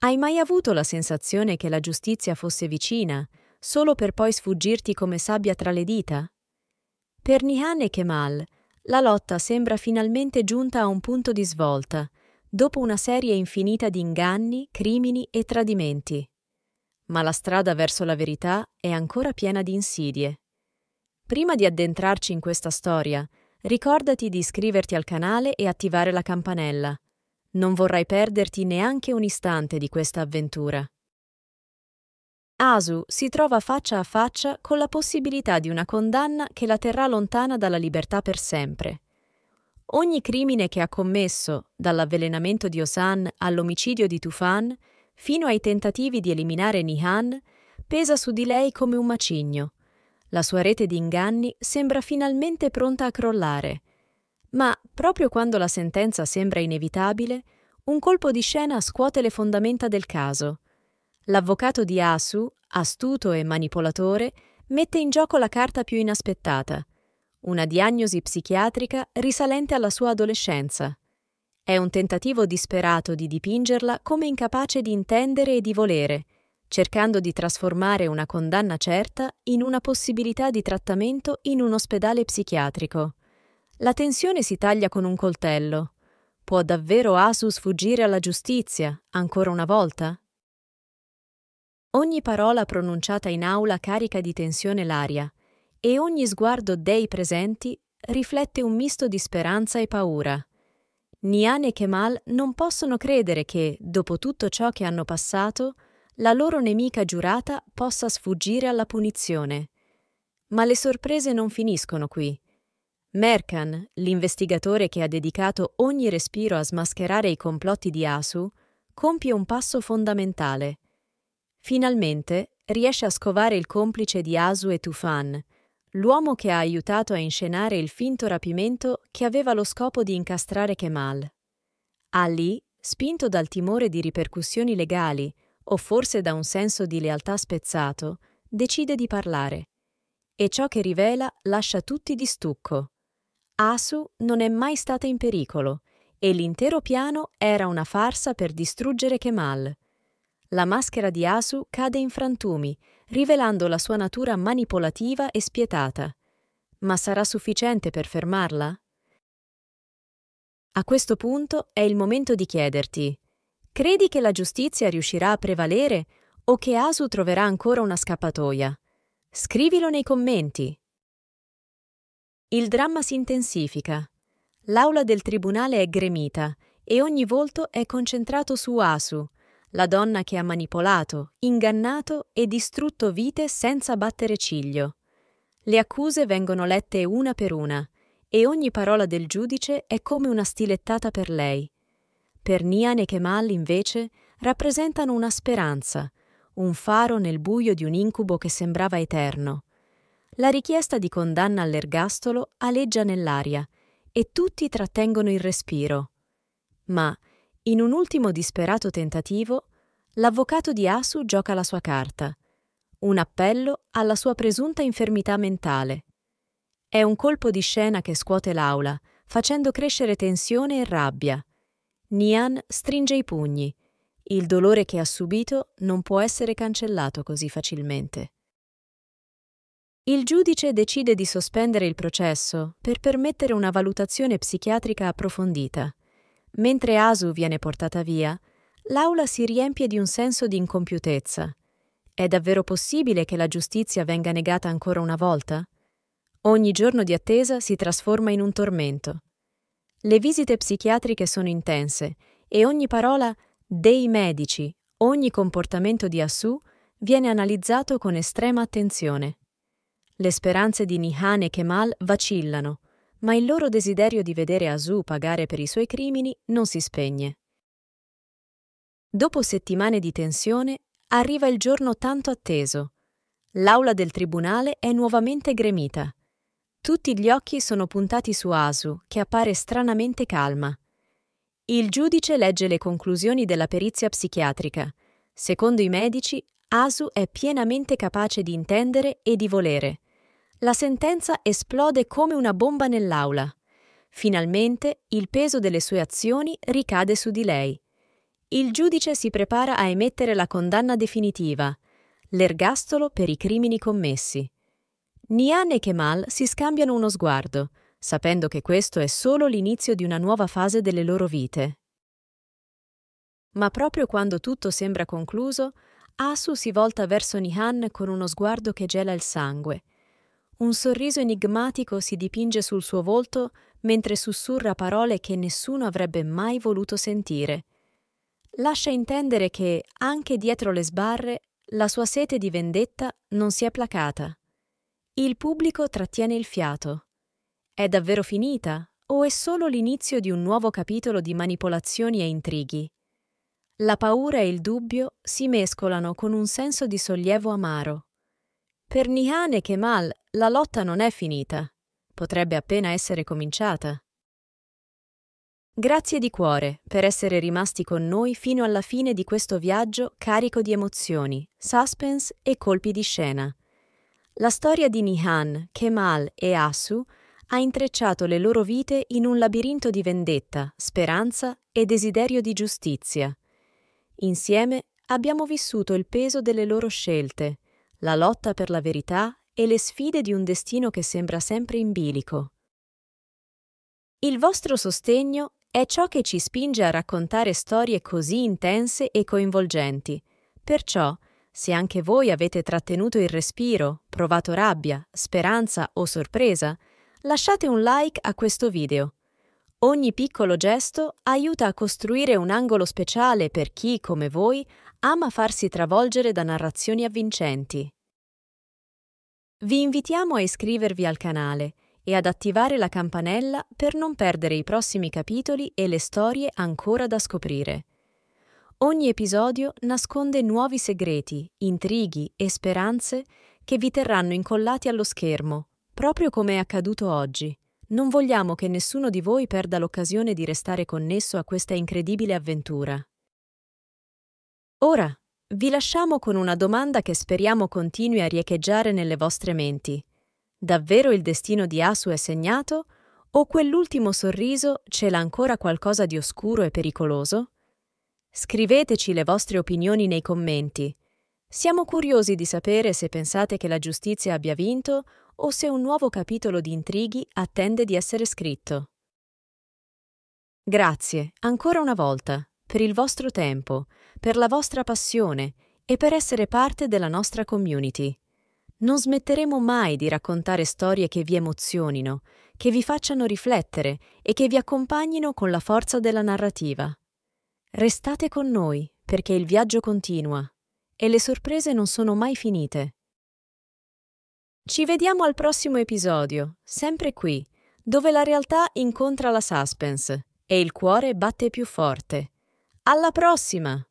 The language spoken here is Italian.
Hai mai avuto la sensazione che la giustizia fosse vicina, solo per poi sfuggirti come sabbia tra le dita? Per Nihan e Kemal, la lotta sembra finalmente giunta a un punto di svolta, dopo una serie infinita di inganni, crimini e tradimenti. Ma la strada verso la verità è ancora piena di insidie. Prima di addentrarci in questa storia, ricordati di iscriverti al canale e attivare la campanella – non vorrai perderti neanche un istante di questa avventura. Asu si trova faccia a faccia con la possibilità di una condanna che la terrà lontana dalla libertà per sempre. Ogni crimine che ha commesso, dall'avvelenamento di Osan all'omicidio di Tufan, fino ai tentativi di eliminare Nihan, pesa su di lei come un macigno. La sua rete di inganni sembra finalmente pronta a crollare ma proprio quando la sentenza sembra inevitabile, un colpo di scena scuote le fondamenta del caso. L'avvocato di Asu, astuto e manipolatore, mette in gioco la carta più inaspettata, una diagnosi psichiatrica risalente alla sua adolescenza. È un tentativo disperato di dipingerla come incapace di intendere e di volere, cercando di trasformare una condanna certa in una possibilità di trattamento in un ospedale psichiatrico. La tensione si taglia con un coltello. Può davvero Asus fuggire alla giustizia, ancora una volta? Ogni parola pronunciata in aula carica di tensione l'aria e ogni sguardo dei presenti riflette un misto di speranza e paura. Nian e Kemal non possono credere che, dopo tutto ciò che hanno passato, la loro nemica giurata possa sfuggire alla punizione. Ma le sorprese non finiscono qui. Merkan, l'investigatore che ha dedicato ogni respiro a smascherare i complotti di Asu, compie un passo fondamentale. Finalmente riesce a scovare il complice di Asu e Tufan, l'uomo che ha aiutato a inscenare il finto rapimento che aveva lo scopo di incastrare Kemal. Ali, spinto dal timore di ripercussioni legali o forse da un senso di lealtà spezzato, decide di parlare. E ciò che rivela lascia tutti di stucco. Asu non è mai stata in pericolo e l'intero piano era una farsa per distruggere Kemal. La maschera di Asu cade in frantumi, rivelando la sua natura manipolativa e spietata. Ma sarà sufficiente per fermarla? A questo punto è il momento di chiederti, credi che la giustizia riuscirà a prevalere o che Asu troverà ancora una scappatoia? Scrivilo nei commenti. Il dramma si intensifica. L'aula del tribunale è gremita e ogni volto è concentrato su Asu, la donna che ha manipolato, ingannato e distrutto vite senza battere ciglio. Le accuse vengono lette una per una e ogni parola del giudice è come una stilettata per lei. Per Nian e Kemal, invece, rappresentano una speranza, un faro nel buio di un incubo che sembrava eterno la richiesta di condanna all'ergastolo aleggia nell'aria e tutti trattengono il respiro. Ma, in un ultimo disperato tentativo, l'avvocato di Asu gioca la sua carta, un appello alla sua presunta infermità mentale. È un colpo di scena che scuote l'aula, facendo crescere tensione e rabbia. Nian stringe i pugni. Il dolore che ha subito non può essere cancellato così facilmente. Il giudice decide di sospendere il processo per permettere una valutazione psichiatrica approfondita. Mentre Asu viene portata via, l'aula si riempie di un senso di incompiutezza. È davvero possibile che la giustizia venga negata ancora una volta? Ogni giorno di attesa si trasforma in un tormento. Le visite psichiatriche sono intense e ogni parola dei medici, ogni comportamento di Asu viene analizzato con estrema attenzione. Le speranze di Nihan e Kemal vacillano, ma il loro desiderio di vedere Asu pagare per i suoi crimini non si spegne. Dopo settimane di tensione, arriva il giorno tanto atteso. L'aula del tribunale è nuovamente gremita. Tutti gli occhi sono puntati su Asu, che appare stranamente calma. Il giudice legge le conclusioni della perizia psichiatrica. Secondo i medici, Asu è pienamente capace di intendere e di volere. La sentenza esplode come una bomba nell'aula. Finalmente il peso delle sue azioni ricade su di lei. Il giudice si prepara a emettere la condanna definitiva, l'ergastolo per i crimini commessi. Nian e Kemal si scambiano uno sguardo, sapendo che questo è solo l'inizio di una nuova fase delle loro vite. Ma proprio quando tutto sembra concluso, Asu si volta verso Nihan con uno sguardo che gela il sangue – un sorriso enigmatico si dipinge sul suo volto mentre sussurra parole che nessuno avrebbe mai voluto sentire. Lascia intendere che, anche dietro le sbarre, la sua sete di vendetta non si è placata. Il pubblico trattiene il fiato. È davvero finita o è solo l'inizio di un nuovo capitolo di manipolazioni e intrighi? La paura e il dubbio si mescolano con un senso di sollievo amaro. Per Nihan e Kemal la lotta non è finita, potrebbe appena essere cominciata. Grazie di cuore per essere rimasti con noi fino alla fine di questo viaggio carico di emozioni, suspense e colpi di scena. La storia di Nihan, Kemal e Asu ha intrecciato le loro vite in un labirinto di vendetta, speranza e desiderio di giustizia. Insieme abbiamo vissuto il peso delle loro scelte, la lotta per la verità e le sfide di un destino che sembra sempre in bilico. Il vostro sostegno è ciò che ci spinge a raccontare storie così intense e coinvolgenti. Perciò, se anche voi avete trattenuto il respiro, provato rabbia, speranza o sorpresa, lasciate un like a questo video Ogni piccolo gesto aiuta a costruire un angolo speciale per chi, come voi, ama farsi travolgere da narrazioni avvincenti. Vi invitiamo a iscrivervi al canale e ad attivare la campanella per non perdere i prossimi capitoli e le storie ancora da scoprire. Ogni episodio nasconde nuovi segreti, intrighi e speranze che vi terranno incollati allo schermo, proprio come è accaduto oggi. Non vogliamo che nessuno di voi perda l'occasione di restare connesso a questa incredibile avventura. Ora, vi lasciamo con una domanda che speriamo continui a riecheggiare nelle vostre menti. Davvero il destino di Asu è segnato? O quell'ultimo sorriso cela ancora qualcosa di oscuro e pericoloso? Scriveteci le vostre opinioni nei commenti. Siamo curiosi di sapere se pensate che la giustizia abbia vinto o se un nuovo capitolo di intrighi attende di essere scritto. Grazie, ancora una volta, per il vostro tempo, per la vostra passione e per essere parte della nostra community. Non smetteremo mai di raccontare storie che vi emozionino, che vi facciano riflettere e che vi accompagnino con la forza della narrativa. Restate con noi, perché il viaggio continua e le sorprese non sono mai finite. Ci vediamo al prossimo episodio, sempre qui, dove la realtà incontra la suspense e il cuore batte più forte. Alla prossima!